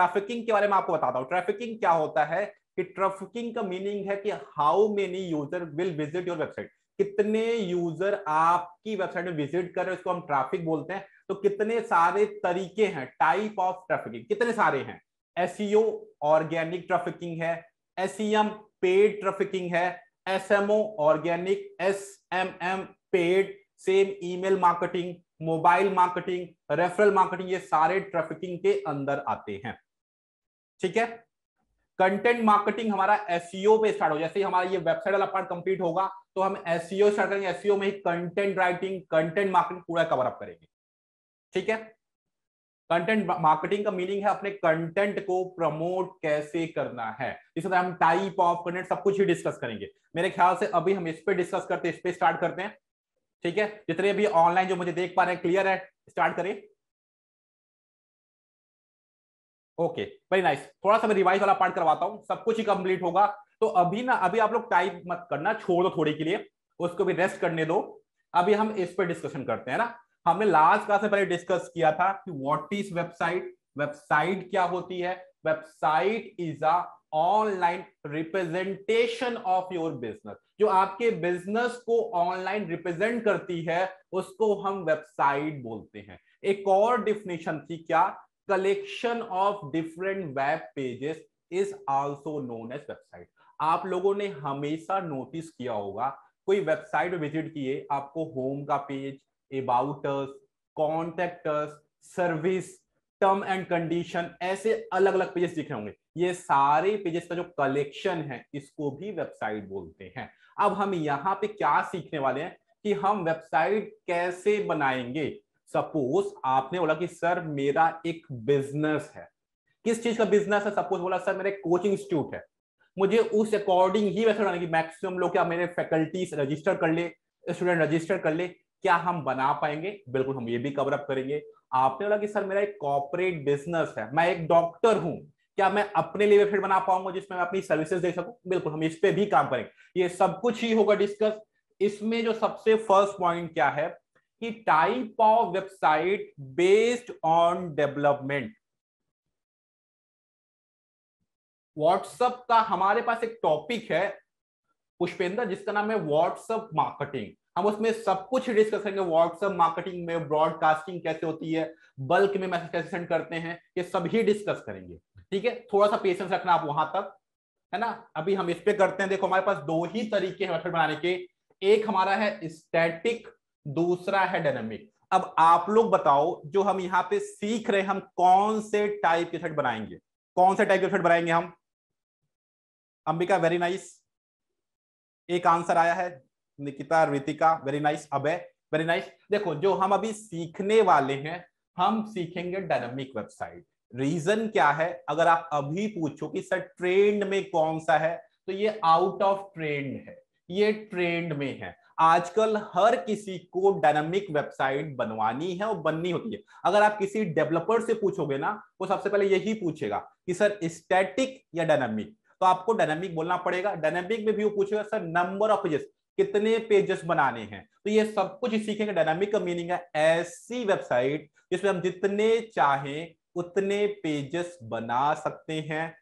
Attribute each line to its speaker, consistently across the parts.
Speaker 1: trafficking के बारे में आपको बताता हूँ ट्रैफिकिंग क्या होता है कि ट्रैफिकिंग का मीनिंग है कि how many user will visit your website कितने यूजर आपकी वेबसाइट में विजिट कर रहे हैं उसको हम ट्रैफिक बोलते हैं तो कितने सारे तरीके हैं टाइप ऑफ ट्रैफिकिंग कितने सारे हैं एसईओ ऑर्गेनिक ट्रैफिकिंग है एसईएम पेड ट्रैफिकिंग है SMO organic SMM paid same email marketing mobile marketing referral marketing ये सारे ट्रैफिकिंग के अंदर आते हैं ठीक है कंटेंट मार्केटिंग हमारा एसईओ e पे स्टार्ट हो जैसे ही हमारा ये वेबसाइट वाला पार्ट कंप्लीट होगा तो हम एसईओ स्टार्ट e करेंगे एसईओ e में ही कंटेंट राइटिंग कंटेंट मार्केटिंग पूरा कवर अप करेंगे ठीक है कंटेंट मार्केटिंग का मीनिंग है अपने कंटेंट को प्रमोट कैसे करना है इस तरह हम टाइप ऑफ कंटेंट सब कुछ ही डिस्कस करेंगे मेरे ख्याल से अभी हम इस पर डिस्कस करते हैं इस पर स्टार्ट करते हैं ठीक है जितने भी ऑनलाइन जो मुझे देख पा रहे हैं क्लियर है स्टार्ट करें ओके वेरी नाइस थोड़ा सा मैं रिवाइज वाला पार्ट करवाता हूँ सब कुछ ही कंप्लीट होगा तो अभी ना अभी आप लोग टाइप मत करना छोड़ दो थोड़ी के लिए उसको भी रेस्ट करने दो अभी हम इस पर डिस्कशन करते हैं ना हमने लास्ट क्लास में पहले डिस्कस किया था कि वॉट इज वेबसाइट वेबसाइट क्या होती है website is a online representation of your business जो आपके बिजनेस को ऑनलाइन रिप्रेजेंट करती है उसको हम वेबसाइट बोलते हैं एक और डिफिनेशन थी क्या collection of different web pages is also known as website आप लोगों ने हमेशा नोटिस किया होगा कोई वेबसाइट विजिट किए आपको होम का page about us contact us service term and condition ऐसे अलग अलग पेजेस दिख रहे होंगे ये सारे पेजेस का जो कलेक्शन है इसको भी वेबसाइट बोलते हैं अब हम यहाँ पे क्या सीखने वाले हैं कि हम वेबसाइट कैसे बनाएंगे सपोज आपने बोला कि सर मेरा एक बिजनेस है किस चीज का बिजनेस है सपोज बोला सर मेरे कोचिंग इंस्टीट्यूट है मुझे उस अकॉर्डिंग ही वैसे बनाने की मैक्सिमम लोग क्या मेरे फैकल्टीज रजिस्टर कर ले स्टूडेंट रजिस्टर कर ले क्या हम बना पाएंगे बिल्कुल हम ये भी कवर अप करेंगे आपने बोला कि सर मेरा एक कॉपरेट बिजनेस है मैं एक डॉक्टर हूं क्या मैं अपने लिए वेबसाइट बना पाऊंगा जिसमें मैं अपनी सर्विसेज दे सकूं बिल्कुल हम इस पे भी काम करेंगे ये सब कुछ ही होगा डिस्कस इसमें जो सबसे फर्स्ट पॉइंट क्या है कि type of website based on development WhatsApp का हमारे पास एक टॉपिक है पुष्पेंद्र जिसका नाम है व्हाट्सएप मार्केटिंग हम उसमें सब कुछ डिस्कस करेंगे व्हाट्सएप मार्केटिंग में ब्रॉडकास्टिंग कैसे होती है बल्क में मैसेज कैसे सेंड करते हैं ये सभी डिस्कस करेंगे ठीक है थोड़ा सा पेशेंस रखना आप वहां तक है ना अभी हम इस पे करते हैं देखो हमारे पास दो ही तरीके हैं मेथड बनाने के एक हमारा है स्टैटिक दूसरा है डायनेमिक अब आप लोग बताओ जो हम यहां पे सीख रहे हम कौन से टाइप के शर्ट बनाएंगे कौन से टाइप के शर्ट बनाएंगे हम अंबिका वेरी नाइस एक आंसर आया है Nikita Ritika very nice Abhay very nice देखो जो हम अभी सीखने वाले हैं हम सीखेंगे डायनेमिक वेबसाइट रीजन क्या है अगर आप अभी पूछो कि सर ट्रेंड में कौन सा है तो ये आउट ऑफ ट्रेंड है ये ट्रेंड में है आजकल हर किसी को डायनामिक वेबसाइट बनवानी है और बननी होती है अगर आप किसी डेवलपर से पूछोगे ना वो सबसे पहले यही पूछेगा कि सर स्टैटिक या डायनामिक तो आपको डायनामिक बोलना पड़ेगा डायनामिक में भी वो पूछेगा सर नंबर ऑफ पेजेस कितने पेजेस बनाने हैं तो ये सब कुछ सीखेंगे डायनामिक का मीनिंग है ऐसी वेबसाइट जिसमें हम जितने चाहें उतने पेजेस बना सकते हैं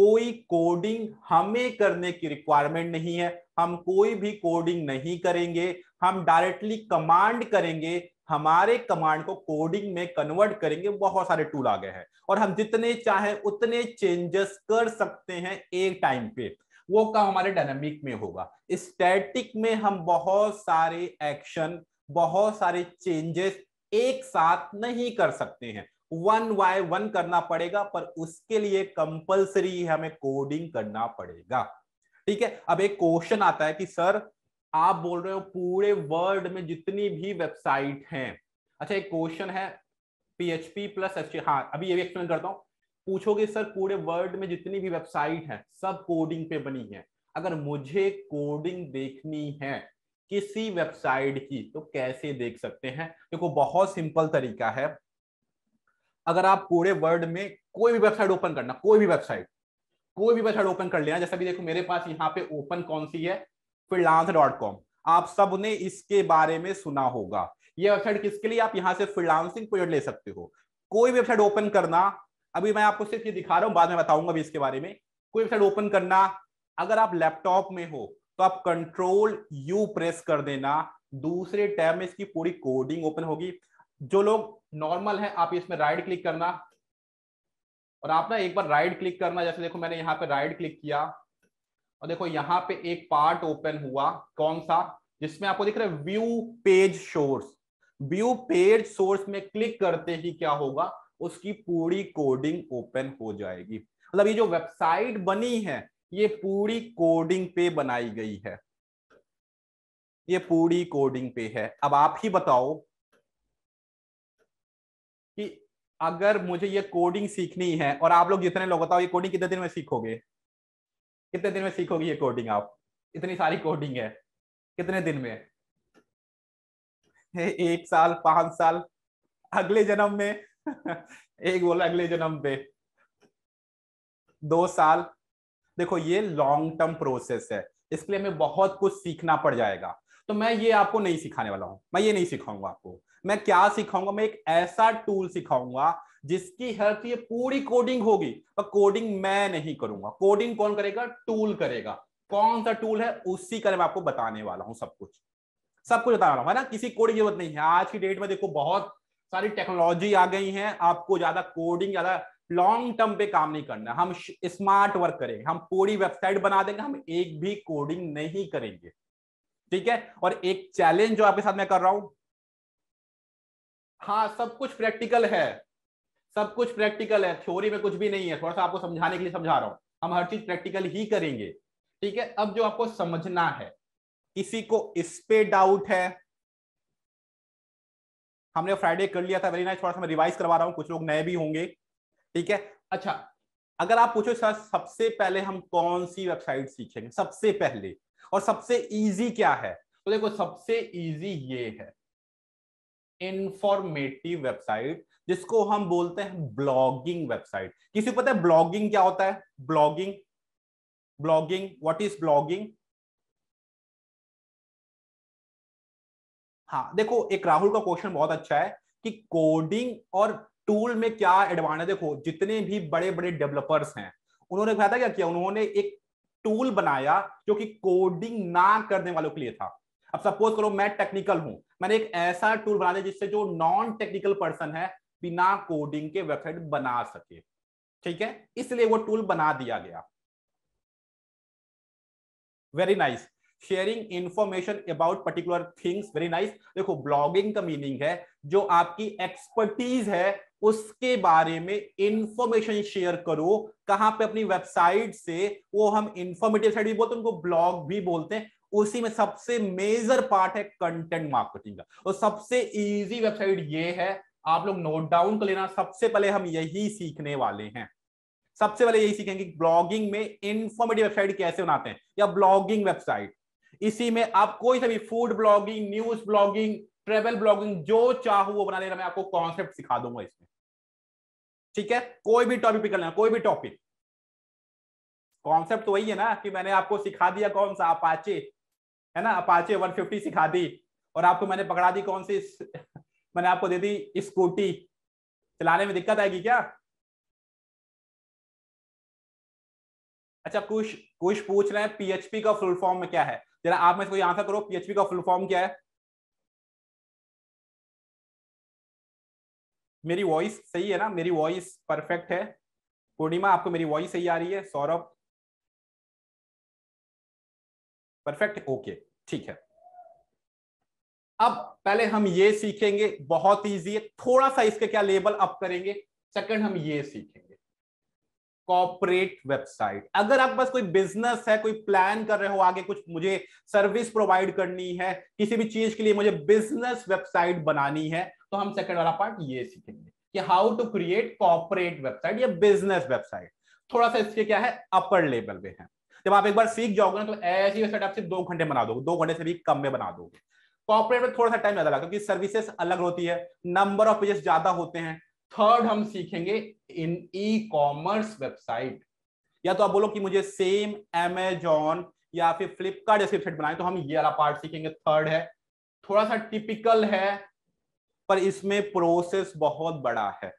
Speaker 1: कोई कोडिंग हमें करने की रिक्वायरमेंट नहीं है हम कोई भी कोडिंग नहीं करेंगे हम डायरेक्टली कमांड करेंगे हमारे कमांड को कोडिंग में कन्वर्ट करेंगे बहुत सारे टूल आ गए हैं और हम जितने चाहे उतने चेंजेस कर सकते हैं एक टाइम पे वो काम हमारे डायनामिक में होगा स्टैटिक में हम बहुत सारे एक्शन बहुत सारे चेंजेस एक साथ नहीं कर सकते हैं वन बाय वन करना पड़ेगा पर उसके लिए कंपलसरी हमें कोडिंग करना पड़ेगा ठीक है अब एक क्वेश्चन आता है कि सर आप बोल रहे हो पूरे वर्ल्ड में जितनी भी वेबसाइट हैं अच्छा एक क्वेश्चन है पीएचपी प्लस एच हाँ अभी ये भी एक्सप्लेन करता हूँ पूछोगे सर पूरे वर्ल्ड में जितनी भी वेबसाइट है सब कोडिंग पे बनी है अगर मुझे कोडिंग देखनी है किसी वेबसाइट की तो कैसे देख सकते हैं देखो बहुत सिंपल तरीका है अगर आप पूरे वर्ल्ड में कोई भी वेबसाइट ओपन करना कोई भी वेबसाइट कोई भी वेबसाइट ओपन कर लेना जैसा भी देखो मेरे पास यहाँ पे ओपन कौन सी है फ्रीलांस डॉट कॉम आप सब ने इसके बारे में सुना होगा ये वेबसाइट किसके लिए आप यहाँ से फ्रीलांसिंग प्रोजेक्ट ले सकते हो कोई वेबसाइट ओपन करना अभी मैं आपको सिर्फ ये दिखा रहा हूँ बाद में बताऊंगा भी इसके बारे में कोई वेबसाइट ओपन करना अगर आप लैपटॉप में हो तो आप कंट्रोल यू प्रेस कर देना दूसरे टैब में इसकी पूरी कोडिंग ओपन होगी जो लोग नॉर्मल है आप इसमें राइट क्लिक करना और आप ना एक बार राइट क्लिक करना जैसे देखो मैंने यहाँ पे राइट क्लिक किया और देखो यहाँ पे एक पार्ट ओपन हुआ कौन सा जिसमें आपको दिख रहा है view page source view page source में क्लिक करते ही क्या होगा उसकी पूरी कोडिंग ओपन हो जाएगी मतलब ये जो वेबसाइट बनी है ये पूरी कोडिंग पे बनाई गई है ये पूरी कोडिंग पे है अब आप ही बताओ अगर मुझे ये कोडिंग सीखनी है और आप लोग जितने लोग बताओ ये कोडिंग कितने दिन में सीखोगे कितने दिन में सीखोगे ये कोडिंग आप इतनी सारी कोडिंग है कितने दिन में एक साल पांच साल अगले जन्म में एक बोला अगले जन्म पे दो साल देखो ये लॉन्ग टर्म प्रोसेस है इसके लिए हमें बहुत कुछ सीखना पड़ जाएगा तो मैं ये आपको नहीं सिखाने वाला हूं मैं ये नहीं सिखाऊंगा आपको मैं क्या सिखाऊंगा मैं एक ऐसा टूल सिखाऊंगा जिसकी हेल्प ये पूरी कोडिंग होगी पर कोडिंग मैं नहीं करूंगा कोडिंग कौन करेगा टूल करेगा कौन सा टूल है उसी का मैं आपको बताने वाला हूं सब कुछ सब कुछ बता रहा हूं है ना किसी कोड की जरूरत नहीं है आज की डेट में देखो बहुत सारी टेक्नोलॉजी आ गई है आपको ज्यादा कोडिंग ज्यादा लॉन्ग टर्म पे काम नहीं करना हम स्मार्ट वर्क करेंगे हम पूरी वेबसाइट बना देंगे हम एक भी कोडिंग नहीं करेंगे ठीक है और एक चैलेंज जो आपके साथ मैं कर रहा हूं हाँ सब कुछ प्रैक्टिकल है सब कुछ प्रैक्टिकल है थ्योरी में कुछ भी नहीं है थोड़ा सा आपको समझाने के लिए समझा रहा हूं हम हर चीज प्रैक्टिकल ही करेंगे ठीक है अब जो आपको समझना है किसी को इस पे डाउट है हमने फ्राइडे कर लिया था वेरी नाइस थोड़ा सा मैं रिवाइज करवा रहा हूं कुछ लोग नए भी होंगे ठीक है अच्छा अगर आप पूछो सर सबसे पहले हम कौन सी वेबसाइट सीखेंगे सबसे पहले और सबसे इजी क्या है तो देखो सबसे इजी ये है इंफॉर्मेटिव वेबसाइट जिसको हम बोलते हैं ब्लॉगिंग वेबसाइट किसी को पता है ब्लॉगिंग क्या होता है blogging blogging what is blogging हाँ देखो एक राहुल का क्वेश्चन बहुत अच्छा है कि कोडिंग और टूल में क्या एडवांटेज देखो जितने भी बड़े बड़े डेवलपर्स हैं उन्होंने फायदा क्या किया उन्होंने एक टूल बनाया जो कि कोडिंग ना करने वालों के लिए था अब सपोज करो मैं टेक्निकल हूं मैंने एक ऐसा टूल बना दिया जिससे जो नॉन टेक्निकल पर्सन है बिना कोडिंग के वेबसाइट बना सके ठीक है इसलिए वो टूल बना दिया गया very nice sharing information about particular things very nice देखो ब्लॉगिंग का मीनिंग है जो आपकी एक्सपर्टीज है उसके बारे में इंफॉर्मेशन शेयर करो कहां पे अपनी वेबसाइट से वो हम इंफॉर्मेटिव साइट भी बोलते हैं उनको ब्लॉग भी बोलते हैं उसी में सबसे मेजर पार्ट है कंटेंट मार्केटिंग का और सबसे इजी वेबसाइट ये है आप लोग नोट डाउन कर लेना सबसे पहले हम यही सीखने वाले हैं सबसे पहले यही सीखेंगे ब्लॉगिंग में इंफॉर्मेटिव वेबसाइट कैसे बनाते हैं या ब्लॉगिंग वेबसाइट इसी में आप कोई सा भी food blogging news blogging travel blogging जो चाहो वो बना लेना मैं आपको कॉन्सेप्ट सिखा दूंगा इसमें ठीक है कोई भी टॉपिक पिक लेना कोई भी टॉपिक कॉन्सेप्ट तो वही है ना कि मैंने आपको सिखा दिया कौन सा अपाचे है ना अपाचे 150 सिखा दी और आपको मैंने पकड़ा दी कौन सी मैंने आपको दे दी स्कूटी चलाने में दिक्कत आएगी क्या अच्छा कुछ कुछ पूछ रहे हैं पीएचपी का फुल फॉर्म में क्या है जरा आप में से कोई आंसर करो पीएचपी का फुल फॉर्म क्या है मेरी वॉइस सही है ना मेरी वॉइस परफेक्ट है पूर्णिमा आपको मेरी वॉइस सही आ रही है सौरभ परफेक्ट ओके ठीक है अब पहले हम ये सीखेंगे बहुत इजी है थोड़ा सा इसके क्या लेबल अप करेंगे सेकंड हम ये सीखेंगे कॉपरेट वेबसाइट अगर आप बस कोई बिजनेस है कोई प्लान कर रहे हो आगे कुछ मुझे सर्विस प्रोवाइड करनी है किसी भी चीज के लिए मुझे बिजनेस वेबसाइट बनानी है तो हम सेकंड वाला पार्ट ये सीखेंगे कि how to create corporate website या बिजनेस वेबसाइट थोड़ा सा इसके क्या है अपर लेवल पे है जब आप एक बार सीख जाओगे ना तो ऐसी वेबसाइट आप सिर्फ दो घंटे बना दोगे दो घंटे से भी कम में बना दोगे कॉपरेट में थोड़ा सा टाइम ज्यादा क्योंकि सर्विसेस अलग होती है नंबर ऑफ पेजेस ज्यादा होते हैं थर्ड हम सीखेंगे इन ई कॉमर्स वेबसाइट या तो आप बोलो कि मुझे सेम एमेजॉन या फिर फ्लिपकार्ट जैसी वेबसाइट बनाए तो हम ये वाला पार्ट सीखेंगे थर्ड है थोड़ा सा टिपिकल है पर इसमें प्रोसेस बहुत बड़ा है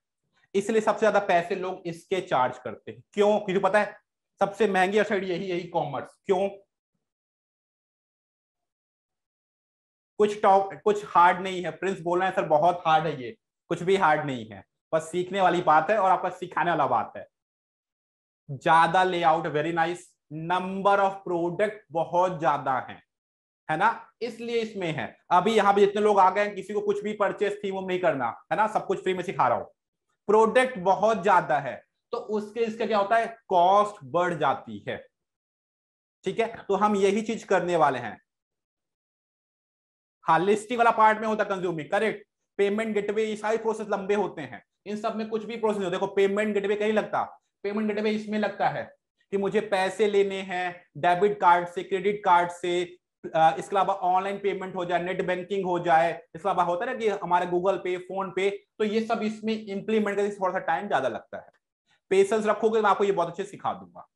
Speaker 1: इसलिए सबसे ज्यादा पैसे लोग इसके चार्ज करते हैं क्यों क्योंकि पता है सबसे महंगी असर यही है ई कॉमर्स क्यों कुछ टॉप कुछ हार्ड नहीं है प्रिंस बोल रहे हैं सर बहुत हार्ड है ये कुछ भी हार्ड नहीं है बस सीखने वाली बात है और आपका सिखाने वाला बात है ज्यादा layout very nice number of product बहुत ज्यादा है है ना इसलिए इसमें है अभी यहां पर जितने लोग आ गए किसी को कुछ भी परचेस थी वो नहीं करना है ना सब कुछ फ्री में सिखा रहा हूं प्रोडक्ट बहुत ज्यादा है तो उसके इसका क्या होता है कॉस्ट बढ़ जाती है ठीक है तो हम यही चीज करने वाले हैं हाँ लिस्टिंग वाला पार्ट में होता है कंज्यूमिंग करेक्ट पेमेंट गेटवे ये सारे प्रोसेस लंबे होते हैं इन सब में कुछ भी प्रोसेस होता देखो पेमेंट गेटवे कहीं लगता पेमेंट गेटवे इसमें लगता है कि मुझे पैसे लेने हैं डेबिट कार्ड से क्रेडिट कार्ड से इसके अलावा ऑनलाइन पेमेंट हो जाए नेट बैंकिंग हो जाए इसके अलावा होता है ना कि हमारे गूगल पे फोन पे तो ये सब इसमें इंप्लीमेंट करने थोड़ा सा टाइम ज्यादा लगता है पेशेंस रखोगे मैं आपको ये बहुत अच्छे सिखा दूंगा